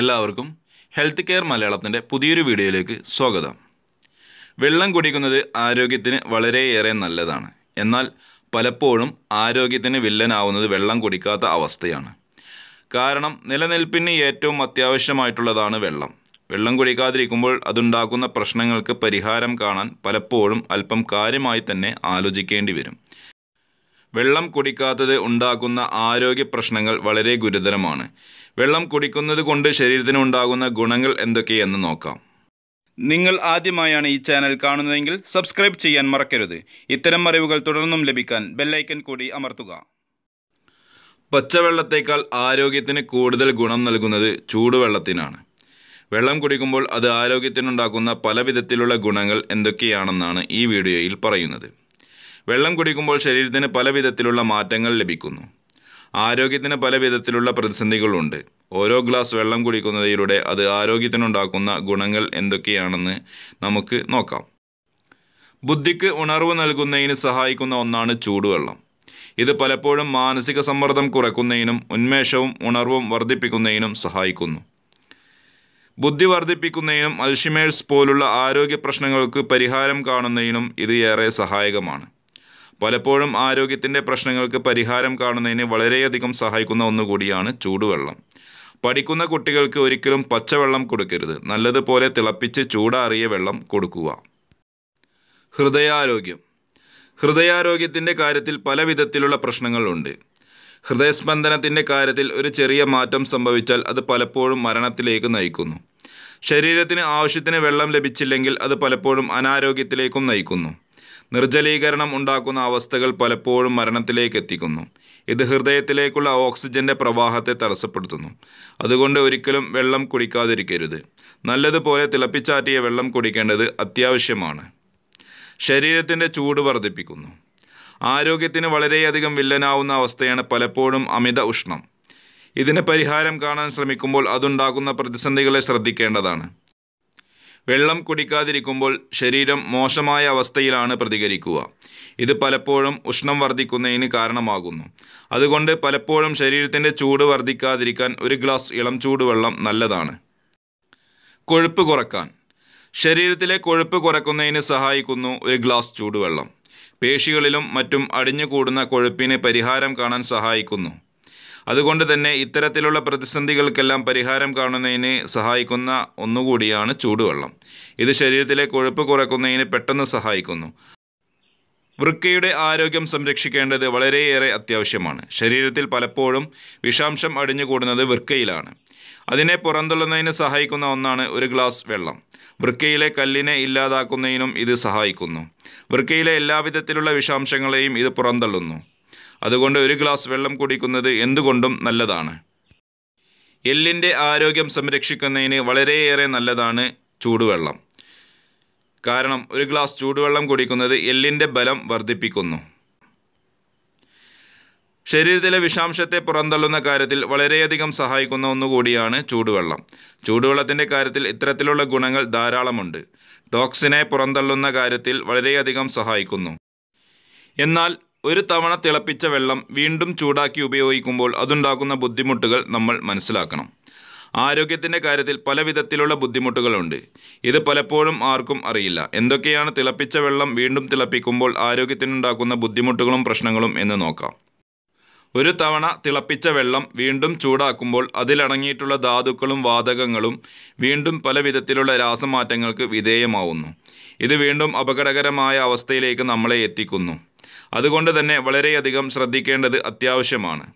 എല്ലാവർക്കും health care മലയാളത്തിൻ്റെ പുതിയൊരു വീഡിയോയിലേക്ക് സ്വാഗതം വെള്ളം കുടിക്കുന്നത് ആരോഗ്യത്തിന് വളരെയേറെ നല്ലതാണ് എന്നാൽ പലപ്പോഴും ആരോഗ്യത്തിന് വില്ലനാവുന്നത് വെള്ളം കുടിക്കാത്ത അവസ്ഥയാണ് കാരണം നിലനിൽപ്പിന് ഏറ്റവും അത്യാവശ്യമായിട്ടുള്ളതാണ് വെള്ളം വെള്ളം കുടിക്കാതിരിക്കുമ്പോൾ അതുണ്ടാക്കുന്ന പ്രശ്നങ്ങൾക്ക് പരിഹാരം കാണാൻ പലപ്പോഴും അല്പം കാര്യമായി തന്നെ ആലോചിക്കേണ്ടി വരും വെള്ളം കുടിക്കാത്തത് ഉണ്ടാക്കുന്ന ആരോഗ്യ പ്രശ്നങ്ങൾ വളരെ ഗുരുതരമാണ് വെള്ളം കുടിക്കുന്നത് കൊണ്ട് ശരീരത്തിന് ഉണ്ടാകുന്ന ഗുണങ്ങൾ എന്തൊക്കെയെന്ന് നോക്കാം നിങ്ങൾ ആദ്യമായാണ് ഈ ചാനൽ കാണുന്നതെങ്കിൽ സബ്സ്ക്രൈബ് ചെയ്യാൻ മറക്കരുത് ഇത്തരം അറിവുകൾ തുടർന്നും ലഭിക്കാൻ ബെല്ലൈക്കൻ കൂടി അമർത്തുക പച്ചവെള്ളത്തേക്കാൾ ആരോഗ്യത്തിന് കൂടുതൽ ഗുണം നൽകുന്നത് ചൂടുവെള്ളത്തിനാണ് വെള്ളം കുടിക്കുമ്പോൾ അത് ആരോഗ്യത്തിനുണ്ടാക്കുന്ന പല വിധത്തിലുള്ള ഗുണങ്ങൾ എന്തൊക്കെയാണെന്നാണ് ഈ വീഡിയോയിൽ പറയുന്നത് വെള്ളം കുടിക്കുമ്പോൾ ശരീരത്തിന് പല വിധത്തിലുള്ള മാറ്റങ്ങൾ ലഭിക്കുന്നു ആരോഗ്യത്തിന് പല വിധത്തിലുള്ള പ്രതിസന്ധികളുണ്ട് ഓരോ ഗ്ലാസ് വെള്ളം കുടിക്കുന്നതിലൂടെ അത് ആരോഗ്യത്തിനുണ്ടാക്കുന്ന ഗുണങ്ങൾ എന്തൊക്കെയാണെന്ന് നമുക്ക് നോക്കാം ബുദ്ധിക്ക് ഉണർവ് നൽകുന്നതിന് സഹായിക്കുന്ന ഒന്നാണ് ചൂടുവെള്ളം ഇത് പലപ്പോഴും മാനസിക സമ്മർദ്ദം കുറയ്ക്കുന്നതിനും ഉന്മേഷവും ഉണർവും വർദ്ധിപ്പിക്കുന്നതിനും സഹായിക്കുന്നു ബുദ്ധി വർദ്ധിപ്പിക്കുന്നതിനും അൽഷിമേഴ്സ് പോലുള്ള ആരോഗ്യ പ്രശ്നങ്ങൾക്ക് പരിഹാരം കാണുന്നതിനും ഇത് ഏറെ സഹായകമാണ് പലപ്പോഴും ആരോഗ്യത്തിൻ്റെ പ്രശ്നങ്ങൾക്ക് പരിഹാരം കാണുന്നതിന് വളരെയധികം സഹായിക്കുന്ന ഒന്നുകൂടിയാണ് ചൂടുവെള്ളം പഠിക്കുന്ന കുട്ടികൾക്ക് ഒരിക്കലും പച്ചവെള്ളം കൊടുക്കരുത് നല്ലതുപോലെ തിളപ്പിച്ച് ചൂടാറിയ വെള്ളം കൊടുക്കുക ഹൃദയാരോഗ്യം ഹൃദയാരോഗ്യത്തിൻ്റെ കാര്യത്തിൽ പല വിധത്തിലുള്ള പ്രശ്നങ്ങളുണ്ട് ഹൃദയസ്പന്ദനത്തിൻ്റെ കാര്യത്തിൽ ഒരു ചെറിയ മാറ്റം സംഭവിച്ചാൽ അത് പലപ്പോഴും മരണത്തിലേക്ക് നയിക്കുന്നു ശരീരത്തിന് ആവശ്യത്തിന് വെള്ളം ലഭിച്ചില്ലെങ്കിൽ അത് പലപ്പോഴും അനാരോഗ്യത്തിലേക്കും നയിക്കുന്നു നിർജ്ജലീകരണം ഉണ്ടാക്കുന്ന അവസ്ഥകൾ പലപ്പോഴും മരണത്തിലേക്ക് എത്തിക്കുന്നു ഇത് ഹൃദയത്തിലേക്കുള്ള ഓക്സിജന്റെ പ്രവാഹത്തെ തടസ്സപ്പെടുത്തുന്നു അതുകൊണ്ട് ഒരിക്കലും വെള്ളം കുടിക്കാതിരിക്കരുത് നല്ലതുപോലെ തിളപ്പിച്ചാറ്റിയ വെള്ളം കുടിക്കേണ്ടത് അത്യാവശ്യമാണ് ശരീരത്തിൻ്റെ ചൂട് വർദ്ധിപ്പിക്കുന്നു ആരോഗ്യത്തിന് വളരെയധികം വില്ലനാവുന്ന അവസ്ഥയാണ് പലപ്പോഴും അമിത ഉഷ്ണം ഇതിന് പരിഹാരം കാണാൻ ശ്രമിക്കുമ്പോൾ അതുണ്ടാക്കുന്ന പ്രതിസന്ധികളെ ശ്രദ്ധിക്കേണ്ടതാണ് വെള്ളം കുടിക്കാതിരിക്കുമ്പോൾ ശരീരം മോശമായ അവസ്ഥയിലാണ് പ്രതികരിക്കുക ഇത് പലപ്പോഴും ഉഷ്ണം വർദ്ധിക്കുന്നതിന് കാരണമാകുന്നു അതുകൊണ്ട് പലപ്പോഴും ശരീരത്തിൻ്റെ ചൂട് വർദ്ധിക്കാതിരിക്കാൻ ഒരു ഗ്ലാസ് ഇളം ചൂടുവെള്ളം നല്ലതാണ് കൊഴുപ്പ് കുറക്കാൻ ശരീരത്തിലെ കൊഴുപ്പ് കുറയ്ക്കുന്നതിന് സഹായിക്കുന്നു ഒരു ഗ്ലാസ് ചൂടുവെള്ളം പേശികളിലും മറ്റും അടിഞ്ഞുകൂടുന്ന കൊഴുപ്പിന് പരിഹാരം കാണാൻ സഹായിക്കുന്നു അതുകൊണ്ട് തന്നെ ഇത്തരത്തിലുള്ള പ്രതിസന്ധികൾക്കെല്ലാം പരിഹാരം കാണുന്നതിന് സഹായിക്കുന്ന ഒന്നുകൂടിയാണ് ചൂടുവെള്ളം ഇത് ശരീരത്തിലെ കൊഴുപ്പ് കുറയ്ക്കുന്നതിന് പെട്ടെന്ന് സഹായിക്കുന്നു വൃക്കയുടെ ആരോഗ്യം സംരക്ഷിക്കേണ്ടത് വളരെയേറെ അത്യാവശ്യമാണ് ശരീരത്തിൽ പലപ്പോഴും വിഷാംശം അടിഞ്ഞുകൂടുന്നത് വൃക്കയിലാണ് അതിനെ പുറന്തള്ളുന്നതിന് സഹായിക്കുന്ന ഒന്നാണ് ഒരു ഗ്ലാസ് വെള്ളം വൃക്കയിലെ കല്ലിനെ ഇല്ലാതാക്കുന്നതിനും ഇത് സഹായിക്കുന്നു വൃക്കയിലെ എല്ലാവിധത്തിലുള്ള വിഷാംശങ്ങളെയും ഇത് പുറന്തള്ളുന്നു അതുകൊണ്ട് ഒരു ഗ്ലാസ് വെള്ളം കുടിക്കുന്നത് എന്തുകൊണ്ടും നല്ലതാണ് എല്ലിൻ്റെ ആരോഗ്യം സംരക്ഷിക്കുന്നതിന് വളരെയേറെ നല്ലതാണ് ചൂടുവെള്ളം കാരണം ഒരു ഗ്ലാസ് ചൂടുവെള്ളം കുടിക്കുന്നത് എല്ലിൻ്റെ ബലം വർദ്ധിപ്പിക്കുന്നു ശരീരത്തിലെ വിഷാംശത്തെ പുറന്തള്ളുന്ന കാര്യത്തിൽ വളരെയധികം സഹായിക്കുന്ന ഒന്നുകൂടിയാണ് ചൂടുവെള്ളം ചൂടുവെള്ളത്തിൻ്റെ കാര്യത്തിൽ ഇത്തരത്തിലുള്ള ഗുണങ്ങൾ ധാരാളമുണ്ട് ടോക്സിനെ പുറന്തള്ളുന്ന കാര്യത്തിൽ വളരെയധികം സഹായിക്കുന്നു എന്നാൽ ഒരു തവണ തിളപ്പിച്ച വെള്ളം വീണ്ടും ചൂടാക്കി ഉപയോഗിക്കുമ്പോൾ അതുണ്ടാക്കുന്ന ബുദ്ധിമുട്ടുകൾ നമ്മൾ മനസ്സിലാക്കണം ആരോഗ്യത്തിൻ്റെ കാര്യത്തിൽ പല വിധത്തിലുള്ള ബുദ്ധിമുട്ടുകളുണ്ട് ഇത് പലപ്പോഴും ആർക്കും അറിയില്ല എന്തൊക്കെയാണ് തിളപ്പിച്ച വെള്ളം വീണ്ടും തിളപ്പിക്കുമ്പോൾ ആരോഗ്യത്തിനുണ്ടാക്കുന്ന ബുദ്ധിമുട്ടുകളും പ്രശ്നങ്ങളും എന്ന് നോക്കാം ഒരു തവണ തിളപ്പിച്ച വെള്ളം വീണ്ടും ചൂടാക്കുമ്പോൾ അതിലടങ്ങിയിട്ടുള്ള ധാതുക്കളും വാതകങ്ങളും വീണ്ടും പല വിധത്തിലുള്ള രാസമാറ്റങ്ങൾക്ക് വിധേയമാവുന്നു ഇത് വീണ്ടും അപകടകരമായ അവസ്ഥയിലേക്ക് നമ്മളെ എത്തിക്കുന്നു അതുകൊണ്ട് തന്നെ വളരെയധികം ശ്രദ്ധിക്കേണ്ടത് അത്യാവശ്യമാണ്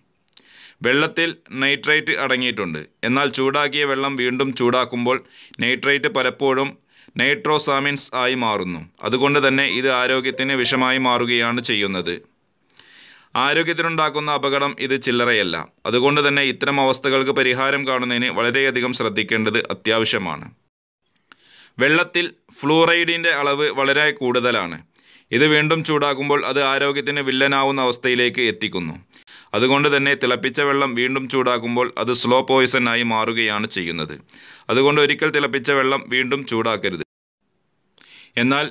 വെള്ളത്തിൽ നൈട്രേറ്റ് അടങ്ങിയിട്ടുണ്ട് എന്നാൽ ചൂടാക്കിയ വെള്ളം വീണ്ടും ചൂടാക്കുമ്പോൾ നൈട്രേറ്റ് പലപ്പോഴും നൈട്രോസാമിൻസ് ആയി മാറുന്നു അതുകൊണ്ട് തന്നെ ഇത് ആരോഗ്യത്തിന് വിഷമായി മാറുകയാണ് ചെയ്യുന്നത് ആരോഗ്യത്തിനുണ്ടാക്കുന്ന അപകടം ഇത് ചില്ലറയല്ല അതുകൊണ്ട് തന്നെ ഇത്തരം അവസ്ഥകൾക്ക് പരിഹാരം കാണുന്നതിന് വളരെയധികം ശ്രദ്ധിക്കേണ്ടത് അത്യാവശ്യമാണ് വെള്ളത്തിൽ ഫ്ലൂറൈഡിൻ്റെ അളവ് വളരെ കൂടുതലാണ് ഇത് വീണ്ടും ചൂടാകുമ്പോൾ അത് ആരോഗ്യത്തിന് വില്ലനാവുന്ന അവസ്ഥയിലേക്ക് എത്തിക്കുന്നു അതുകൊണ്ട് തന്നെ തിളപ്പിച്ച വെള്ളം വീണ്ടും ചൂടാക്കുമ്പോൾ അത് സ്ലോ ആയി മാറുകയാണ് ചെയ്യുന്നത് അതുകൊണ്ട് ഒരിക്കൽ തിളപ്പിച്ച വെള്ളം വീണ്ടും ചൂടാക്കരുത് എന്നാൽ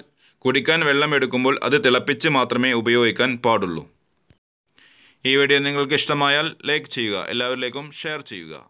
കുടിക്കാൻ വെള്ളം എടുക്കുമ്പോൾ അത് തിളപ്പിച്ച് മാത്രമേ ഉപയോഗിക്കാൻ പാടുള്ളൂ ഈ വീഡിയോ നിങ്ങൾക്ക് ഇഷ്ടമായാൽ ലൈക്ക് ചെയ്യുക എല്ലാവരിലേക്കും ഷെയർ ചെയ്യുക